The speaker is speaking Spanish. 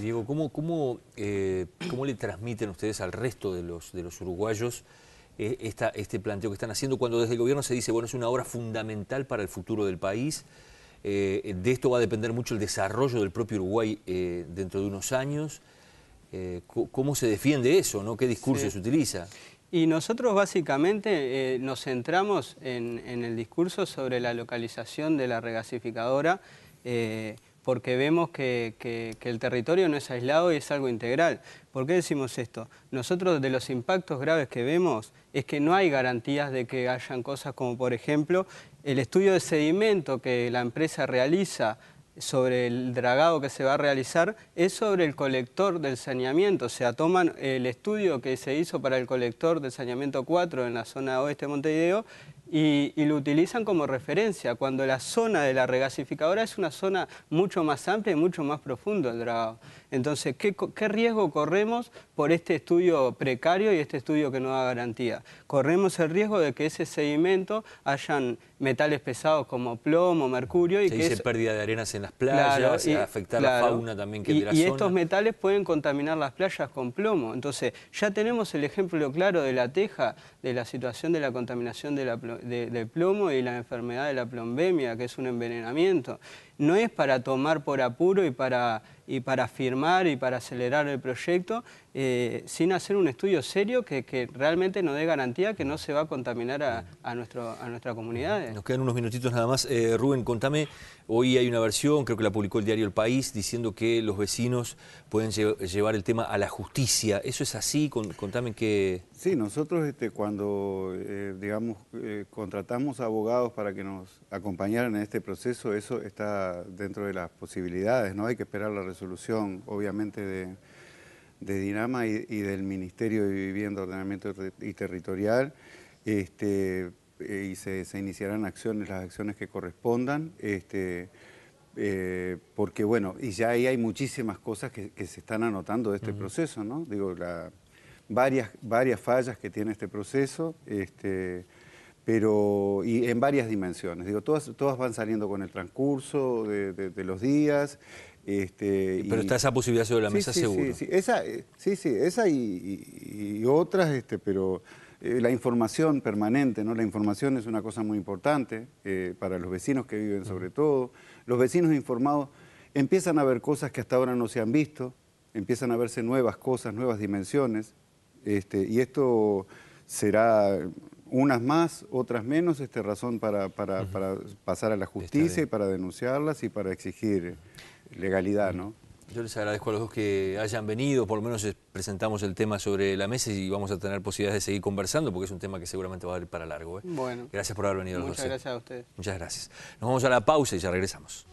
Diego, ¿cómo, eh, cómo, le transmiten ustedes al resto de los, de los uruguayos eh, este planteo que están haciendo cuando desde el gobierno se dice, bueno, es una obra fundamental para el futuro del país, eh, de esto va a depender mucho el desarrollo del propio Uruguay dentro de unos años? ¿Cómo se defiende eso? ¿no? ¿Qué discurso se utiliza? Y nosotros básicamente nos centramos en, en, el discurso sobre la localización de la regasificadora porque vemos que, el territorio no es aislado y es algo integral. ¿Por qué decimos esto? Nosotros de los impactos graves que vemos es que no hay garantías de que hayan cosas como, por ejemplo, el estudio de sedimento que la empresa realiza sobre el dragado que se va a realizar es sobre el colector del saneamiento, o sea, toman el estudio que se hizo para el colector del saneamiento 4 en la zona oeste de Montevideo y, lo utilizan como referencia, cuando la zona de la regasificadora es una zona mucho más amplia y mucho más profunda el dragado. Entonces, ¿qué, riesgo corremos por este estudio precario y este estudio que no da garantía? Corremos el riesgo de que ese sedimento hayan metales pesados como plomo, mercurio. Y se que dice pérdida de arenas en las playas, y, afectar la fauna también que y, y estos metales pueden contaminar las playas con plomo. Entonces, ya tenemos el ejemplo claro de la teja, de la situación de la contaminación de la, de, plomo y la enfermedad de la plombemia, que es un envenenamiento no es para tomar por apuro y para, y para firmar y para acelerar el proyecto eh, sin hacer un estudio serio que, realmente nos dé garantía que no se va a contaminar a, nuestro, a nuestra comunidad. Nos quedan unos minutitos nada más. Eh, Rubén, contame, hoy hay una versión, creo que la publicó el diario El País, diciendo que los vecinos pueden llevar el tema a la justicia. ¿Eso es así? contame qué... Sí, nosotros este, cuando, eh, digamos, contratamos abogados para que nos acompañaran en este proceso, eso está dentro de las posibilidades, ¿no? Hay que esperar la resolución, obviamente, de, de Dinama y, del Ministerio de Vivienda, Ordenamiento y Territorial, este, y se, iniciarán acciones, las acciones que correspondan, este, eh, porque bueno, y ya ahí hay muchísimas cosas que, se están anotando de este proceso, ¿no? Digo, la, varias, varias fallas que tiene este proceso, este, pero y en varias dimensiones. Digo, todas, todas van saliendo con el transcurso de, los días. Este, pero está esa posibilidad sobre la mesa seguro. Sí, sí, esa, eh, sí, sí, esa y, otras, este, pero eh, la información permanente, ¿no? La información es una cosa muy importante eh, para los vecinos que viven sobre todo. Los vecinos informados empiezan a ver cosas que hasta ahora no se han visto, empiezan a verse nuevas cosas, nuevas dimensiones. Este, y esto será unas más, otras menos, este, razón para, pasar a la justicia y para denunciarlas y para exigir legalidad, ¿no? Yo les agradezco a los dos que hayan venido, por lo menos presentamos el tema sobre la mesa y vamos a tener posibilidades de seguir conversando porque es un tema que seguramente va a ir para largo. ¿eh? Bueno. Gracias por haber venido muchas Muchas gracias a ustedes. Muchas gracias. Nos vamos a la pausa y ya regresamos.